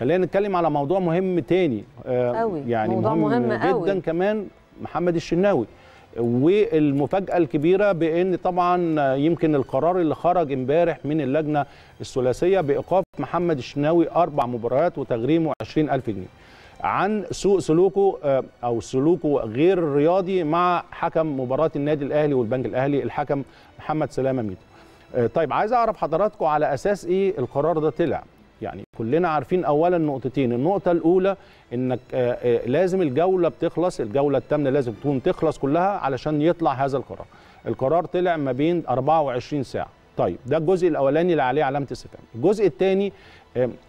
خلينا نتكلم على موضوع مهم تاني آه، قوي. يعني موضوع مهم, مهم جدا كمان محمد الشناوي والمفاجأة الكبيرة بأن طبعا يمكن القرار اللي خرج امبارح من اللجنة الثلاثية بإيقاف محمد الشناوي أربع مباريات وتغريمه 20000 جنيه عن سوء سلوكه آه، أو سلوكه غير الرياضي مع حكم مباراة النادي الأهلي والبنك الأهلي الحكم محمد سلامة ميدو آه، طيب عايز أعرف حضراتكم على أساس إيه القرار ده طلع يعني كلنا عارفين اولا نقطتين النقطه الاولى انك آه، آه، لازم الجوله بتخلص الجوله الثامنه لازم تكون تخلص كلها علشان يطلع هذا القرار القرار طلع ما بين 24 ساعه طيب ده الجزء الاولاني اللي عليه علامه استفهام الجزء الثاني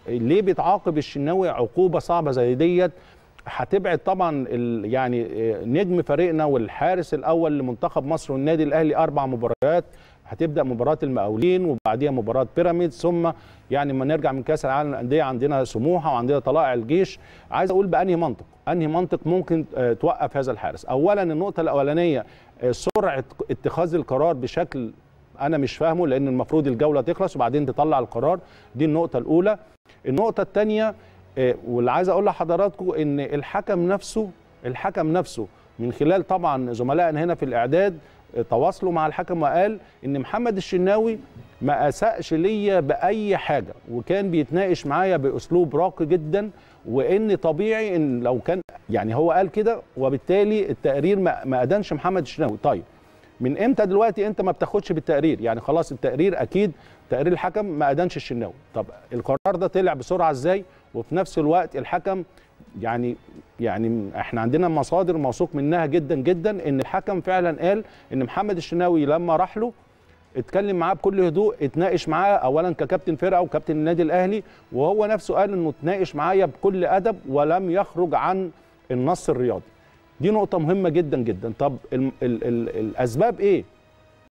ليه بيتعاقب الشناوي عقوبه صعبه زي ديت هتبعد طبعا يعني آه، نجم فريقنا والحارس الاول لمنتخب مصر والنادي الاهلي اربع مباريات هتبدا مباراه المقاولين وبعديها مباراه بيراميدز ثم يعني لما نرجع من كاس العالم للانديه عندنا سموحه وعندنا طلائع الجيش عايز اقول بانهي منطق انهي منطق ممكن آه، توقف هذا الحارس اولا النقطه الاولانيه آه، سرعه اتخاذ القرار بشكل انا مش فاهمه لان المفروض الجوله تخلص وبعدين تطلع القرار دي النقطه الاولى النقطه الثانيه آه، واللي عايز اقول لحضراتكم ان الحكم نفسه الحكم نفسه من خلال طبعا زملائنا هنا في الاعداد تواصله مع الحكم وقال ان محمد الشناوي ما اساش ليا باي حاجه وكان بيتناقش معايا باسلوب راقي جدا وان طبيعي ان لو كان يعني هو قال كده وبالتالي التقرير ما ادانش محمد الشناوي طيب من امتى دلوقتي انت ما بتاخدش بالتقرير يعني خلاص التقرير اكيد تقرير الحكم ما ادانش الشناوي طب القرار ده طلع بسرعه ازاي وفي نفس الوقت الحكم يعني يعني احنا عندنا مصادر موثوق منها جدا جدا ان الحكم فعلا قال ان محمد الشناوي لما راح له اتكلم معاه بكل هدوء اتناقش معاه اولا ككابتن فرقه وكابتن النادي الاهلي وهو نفسه قال انه اتناقش معايا بكل ادب ولم يخرج عن النص الرياضي دي نقطه مهمه جدا جدا طب الـ الـ الـ الاسباب ايه